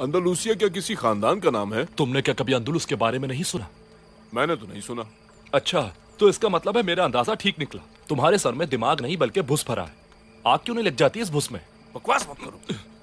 अंदालूसिया क्या किसी खानदान का नाम है तुमने क्या कभी अंदुलुस के बारे में नहीं सुना मैंने तो नहीं सुना अच्छा तो इसका मतलब है मेरा अंदाजा ठीक निकला तुम्हारे सर में दिमाग नहीं बल्कि भूस भरा है आग क्यों नहीं लग जाती इस भुस में बकवास मत करो